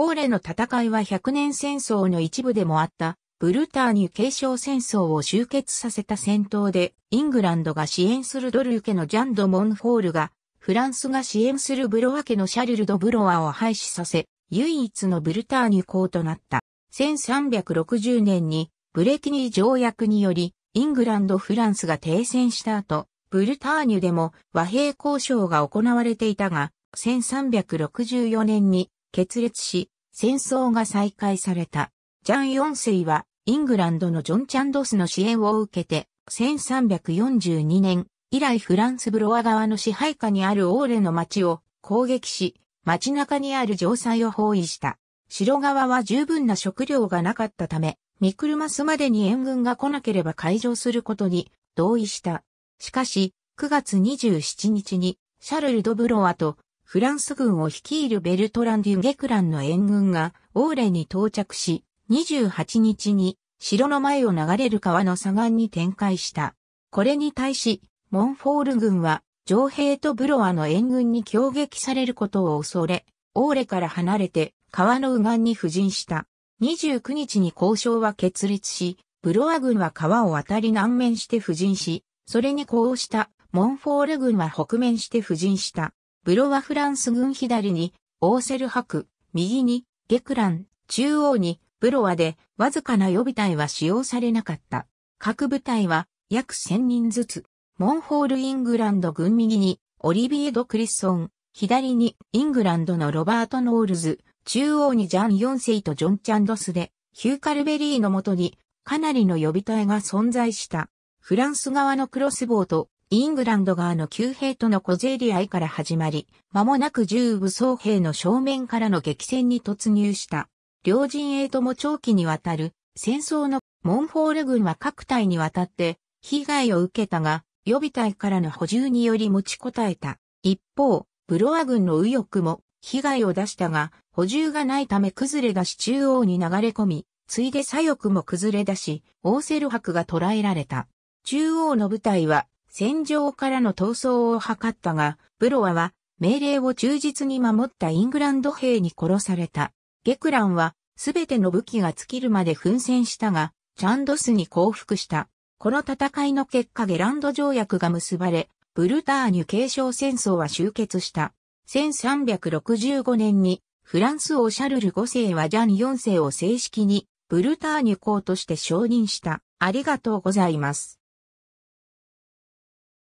オーレの戦いは百年戦争の一部でもあった、ブルターニュ継承戦争を終結させた戦闘で、イングランドが支援するドルー家のジャンド・モンホールが、フランスが支援するブロワ家のシャルル・ド・ブロワを廃止させ、唯一のブルターニュ公となった。1360年に、ブレキニー条約により、イングランド・フランスが停戦した後、ブルターニュでも和平交渉が行われていたが、1364年に決裂し、戦争が再開された。ジャン4世は、イングランドのジョン・チャンドスの支援を受けて、1342年、以来フランスブロア側の支配下にあるオーレの町を攻撃し、街中にある城塞を包囲した。城側は十分な食料がなかったため、ミクルマスまでに援軍が来なければ解除することに同意した。しかし、9月27日にシャルル・ド・ブロアとフランス軍を率いるベルトラン・デュ・ゲクランの援軍が、オーレに到着し、28日に、城の前を流れる川の左岸に展開した。これに対し、モンフォール軍は、上兵とブロアの援軍に強撃されることを恐れ、オーレから離れて、川の右岸に布陣した。29日に交渉は決裂し、ブロア軍は川を渡り南面して布陣し、それに呼応したモンフォール軍は北面して布陣した。ブロワフランス軍左に、オーセルク、右に、ゲクラン、中央に、ブロワで、わずかな予備隊は使用されなかった。各部隊は、約1000人ずつ。モンホールイングランド軍右に、オリビエド・クリッソン、左に、イングランドのロバート・ノールズ、中央にジャン・ヨンセイとジョン・チャンドスで、ヒューカルベリーのもとに、かなりの予備隊が存在した。フランス側のクロスボウとイングランド側の旧兵との小競り合いから始まり、間もなく重武装兵の正面からの激戦に突入した。両陣営とも長期にわたる戦争のモンフォール軍は各隊にわたって被害を受けたが、予備隊からの補充により持ちこたえた。一方、ブロア軍の右翼も被害を出したが、補充がないため崩れ出し中央に流れ込み、ついで左翼も崩れ出し、オーセル白が捕らえられた。中央の部隊は戦場からの逃走を図ったが、ブロワは命令を忠実に守ったイングランド兵に殺された。ゲクランはすべての武器が尽きるまで奮戦したが、チャンドスに降伏した。この戦いの結果ゲランド条約が結ばれ、ブルターニュ継承戦争は終結した。1365年にフランス王シャルル5世はジャン4世を正式にブルターニュ公として承認した。ありがとうございます。